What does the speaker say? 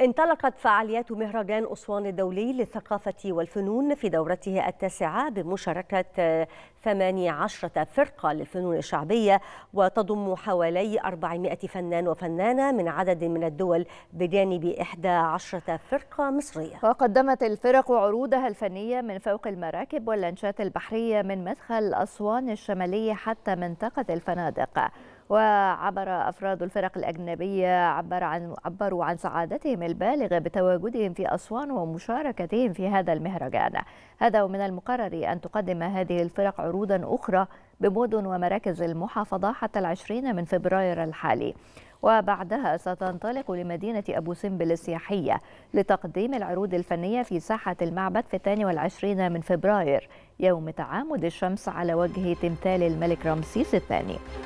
انطلقت فعاليات مهرجان أسوان الدولي للثقافة والفنون في دورته التاسعة بمشاركة 18 فرقة للفنون الشعبية وتضم حوالي 400 فنان وفنانة من عدد من الدول بجانب 11 فرقة مصرية وقدمت الفرق عروضها الفنية من فوق المراكب واللانشات البحرية من مدخل أسوان الشمالية حتى منطقة الفنادق وعبر أفراد الفرق الأجنبية عبر عن عبروا عن سعادتهم البالغة بتواجدهم في أسوان ومشاركتهم في هذا المهرجان هذا ومن المقرر أن تقدم هذه الفرق عروضا أخرى بمدن ومراكز المحافظة حتى العشرين من فبراير الحالي وبعدها ستنطلق لمدينة أبو سمبل السياحية لتقديم العروض الفنية في ساحة المعبد في 22 من فبراير يوم تعامد الشمس على وجه تمثال الملك رمسيس الثاني